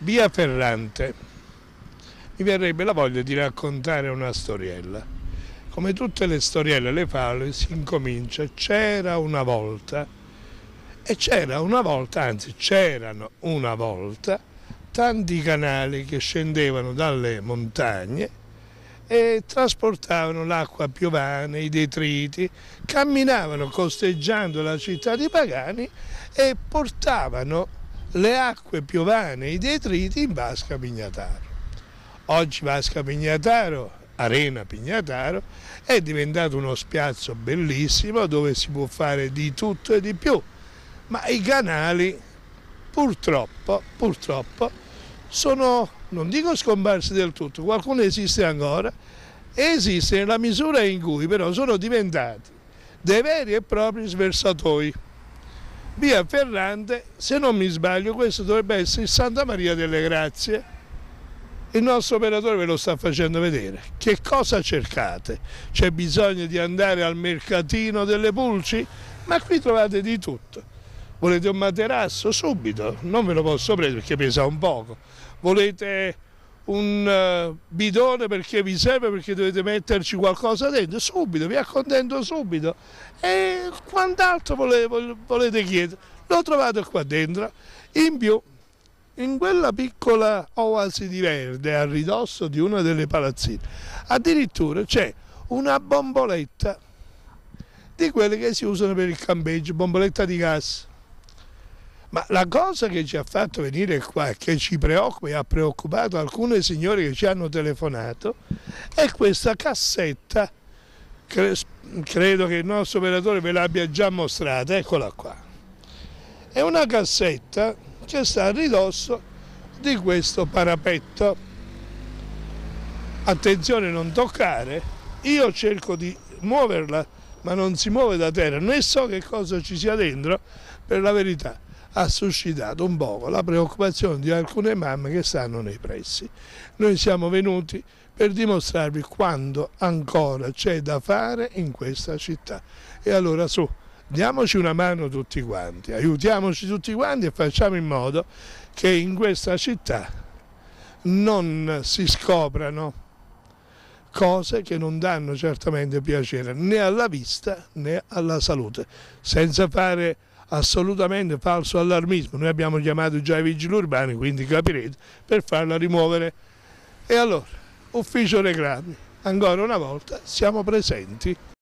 Via Ferrante. Mi verrebbe la voglia di raccontare una storiella. Come tutte le storielle le fale si incomincia c'era una volta e c'era una volta, anzi c'erano una volta tanti canali che scendevano dalle montagne e trasportavano l'acqua piovane, i detriti, camminavano costeggiando la città di Pagani e portavano le acque piovane i detriti in vasca Pignataro. Oggi vasca Pignataro, arena Pignataro, è diventato uno spiazzo bellissimo dove si può fare di tutto e di più, ma i canali purtroppo, purtroppo sono, non dico scomparsi del tutto, qualcuno esiste ancora, esiste nella misura in cui però sono diventati dei veri e propri sversatoi via Ferrante, se non mi sbaglio questo dovrebbe essere il Santa Maria delle Grazie. Il nostro operatore ve lo sta facendo vedere. Che cosa cercate? C'è bisogno di andare al mercatino delle pulci? Ma qui trovate di tutto. Volete un materasso? Subito, non ve lo posso prendere perché pesa un poco. Volete un eh, bidone perché vi serve, perché dovete metterci qualcosa dentro, subito, vi accontento subito. E quant'altro volete, volete chiedere? Lo trovate qua dentro. In più, in quella piccola oasi di verde a ridosso di una delle palazzine, addirittura c'è una bomboletta di quelle che si usano per il campeggio, bomboletta di gas ma la cosa che ci ha fatto venire qua, che ci preoccupa e ha preoccupato alcune signore che ci hanno telefonato, è questa cassetta, cre credo che il nostro operatore ve l'abbia già mostrata, eccola qua. È una cassetta che sta a ridosso di questo parapetto. Attenzione, non toccare, io cerco di muoverla, ma non si muove da terra, né so che cosa ci sia dentro, per la verità ha suscitato un poco la preoccupazione di alcune mamme che stanno nei pressi. Noi siamo venuti per dimostrarvi quanto ancora c'è da fare in questa città. E allora su, diamoci una mano tutti quanti, aiutiamoci tutti quanti e facciamo in modo che in questa città non si scoprano cose che non danno certamente piacere né alla vista né alla salute, senza fare assolutamente falso allarmismo. Noi abbiamo chiamato già i vigili urbani, quindi capirete, per farla rimuovere. E allora, ufficio reclami, ancora una volta siamo presenti.